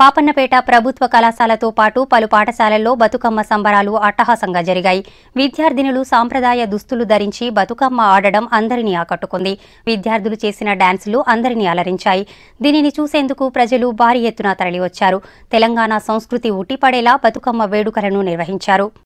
పాపన్నపేట ప్రభుత్వ కళాశాలతో పాటు పలు పాఠశాలల్లో బతుకమ్మ సంబరాలు అట్టహాసంగా జరిగాయి విద్యార్థినులు సాంప్రదాయ దుస్తులు ధరించి బతుకమ్మ ఆడడం అందరినీ ఆకట్టుకుంది విద్యార్థులు చేసిన డాన్సులు అందరినీ అలరించాయి దీనిని చూసేందుకు ప్రజలు భారీ ఎత్తున తరలివచ్చారు తెలంగాణ సంస్కృతి ఉట్టిపడేలా బతుకమ్మ వేడుకలను నిర్వహించారు